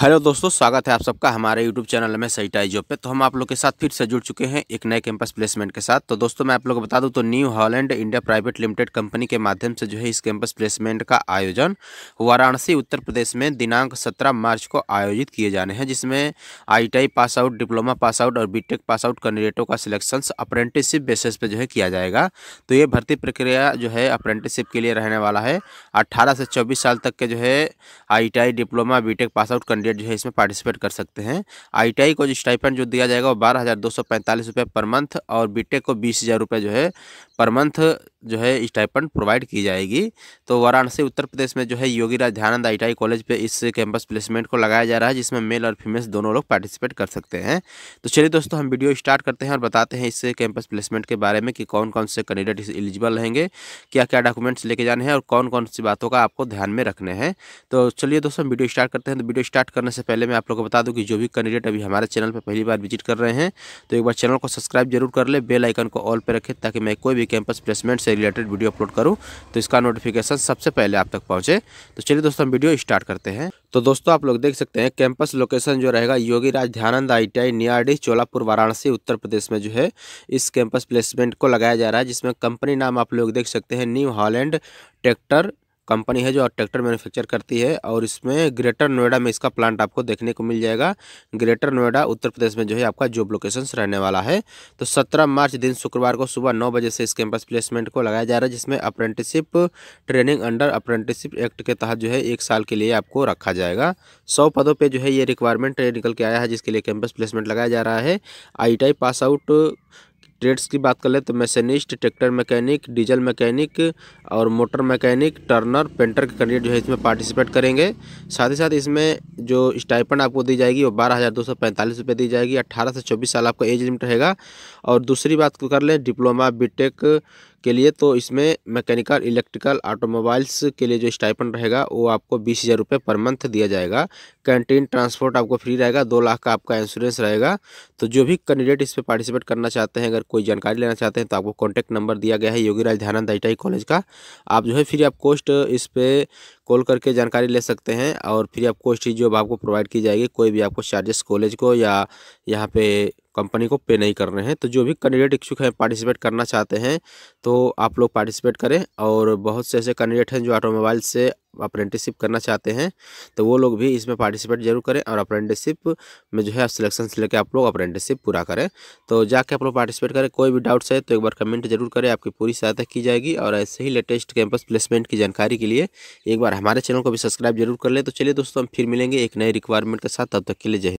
hello दोस्तों स्वागत है आप सबका हमारे यूट्यूब चैनल में सही टाई जॉब पे तो हम आप लोग के साथ फिर से जुड़ चुके हैं एक नए कैंपस प्लेसमेंट के साथ तो दोस्तों मैं आप लोग को बता दूं तो new Holland India private limited company के माध्यम से जो है इस कैंपस प्लेसमेंट का आयोजन वाराणसी उत्तर प्रदेश में दिनांक सत्रह मार्च को आयोजित किए जाने हैं जिसमें I pass out diploma pass out और बी पास आउट कैंडिडेटों का सिलेक्शन अप्रेंटिसशिप बेसिस पर जो है किया जाएगा तो ये भर्ती प्रक्रिया जो है अप्रेंटिसशिप के लिए रहने वाला है अट्ठारह से चौबीस साल तक के जो है I diploma B pass out candidate जो है इसमें पार्टिसिपेट कर सकते हैं आई को जो स्टाइपेंड जो दिया जाएगा वो बारह हज़ार दो सौ पैंतालीस रुपये पर मंथ और बीटेक को बीस हज़ार रुपये जो है पर मंथ जो है स्टाइपेंड प्रोवाइड की जाएगी तो वाराणसी उत्तर प्रदेश में जो है योगी राजधानंद आई कॉलेज पे इस कैंपस प्लेसमेंट को लगाया जा रहा है जिसमें मेल और फीमेल दोनों लोग पार्टिसिपेट कर सकते हैं तो चलिए दोस्तों हम वीडियो स्टार्ट करते हैं और बताते हैं इस कैंपस प्लेसमेंट के बारे में कि कौन कौन से कैंडिडेट एलिजिबल रहेंगे क्या क्या डॉक्यूमेंट्स लेके जाने हैं और कौन कौन सी बातों का आपको ध्यान में रखने हैं तो चलिए दोस्तों हम वीडियो स्टार्ट करते हैं तो वीडियो स्टार्ट करने से पहले मैं आप लोग को बता दूँ कि जो भी कैंडिडेट अभी हमारे चैनल पर पहली बार विजिट कर रहे हैं तो एक बार चैनल को सब्सक्राइब जरूर कर ले बेलाइकन को ऑल पर रखें ताकि मैं कोई भी कैंपस प्लेसमेंट से रिलेटेड वीडियो अपलोड करूँ तो इसका नोटिफिकेशन सबसे पहले आप तक पहुँचे तो चलिए दोस्तों हम वीडियो स्टार्ट करते हैं तो दोस्तों आप लोग देख सकते हैं कैंपस लोकेशन जो रहेगा Yogi Raj Dhyanand I T I Niyadi Cholapur Varanasi Uttar Pradesh में जो है इस कैंपस प्लेसमेंट को लगाया जा रहा है जिसमें कंपनी नाम आप लोग देख सकते हैं न्यू हॉलैंड ट्रैक्टर कंपनी है जो ट्रैक्टर मैन्युफैक्चर करती है और इसमें ग्रेटर नोएडा में इसका प्लांट आपको देखने को मिल जाएगा ग्रेटर नोएडा उत्तर प्रदेश में जो है आपका जॉब लोकेशंस रहने वाला है तो सत्रह मार्च दिन शुक्रवार को सुबह नौ बजे से इस कैंपस प्लेसमेंट को लगाया जा रहा है जिसमें apprenticeship training under apprenticeship act के तहत जो है एक साल के लिए आपको रखा जाएगा सौ पदों पर जो है ये रिक्वायरमेंट निकल के आया है जिसके लिए कैंपस प्लेसमेंट लगाया जा रहा है आई पास आउट ट्रेड्स की बात कर ले तो machinist tractor mechanic diesel mechanic और मोटर मैकेनिक टर्नर पेंटर के कैंडिडेट जो है इसमें पार्टिसिपेट करेंगे साथ ही साथ इसमें जो स्टाइपन आपको दी जाएगी वो बारह हज़ार दो सौ पैंतालीस रुपये दी जाएगी अट्ठारह से चौबीस साल आपका एज लिमिट रहेगा और दूसरी बात कर लें डिप्लोमा बी के लिए तो इसमें मैकेनिकल इलेक्ट्रिकल ऑटोमोबाइल्स के लिए जो स्टाइपन रहेगा वो आपको बीस हज़ार रुपये पर मंथ दिया जाएगा कैंटीन ट्रांसपोर्ट आपको फ्री रहेगा दो लाख का आपका इंश्योरेंस रहेगा तो जो भी कैंडिडेट इस पर पार्टिसिपेट करना चाहते हैं अगर कोई जानकारी लेना चाहते हैं तो आपको कॉन्टैक्ट नंबर दिया गया है योगी राज ध्यानंद आई कॉलेज का आप जो है फ्री आप कोस्ट इस पर कॉल करके जानकारी ले सकते हैं और फिर आपको स्टी जॉब आपको प्रोवाइड की जाएगी कोई भी आपको चार्जेस कॉलेज को या यहाँ पे कंपनी को पे नहीं कर रहे हैं तो जो भी कैंडिडेट इच्छुक हैं पार्टिसिपेट करना चाहते हैं तो आप लोग पार्टिसिपेट करें और बहुत से ऐसे कैंडिडेट हैं जो ऑटोमोबाइल से अप्रेंटिसशिप करना चाहते हैं तो वो लोग भी इसमें पार्टिसिपेट जरूर करें और अप्रेंटिसशिप में जो है आप सिलेक्शन से लेकर आप लोग अप्रेंटिसिप पूरा करें तो जाके आप लोग पार्टिसिपेट करें कोई भी डाउट्स है तो एक बार कमेंट जरूर करें आपकी पूरी सहायता की जाएगी और ऐसे ही लेटेस्ट कैंपस प्लेसमेंट की जानकारी के लिए एक बार हमारे चैनल को भी सब्सक्राइब जरूर कर ले तो चलिए दोस्तों हम फिर मिलेंगे एक नए रिक्वायरमेंट के साथ तब तक के लिए जय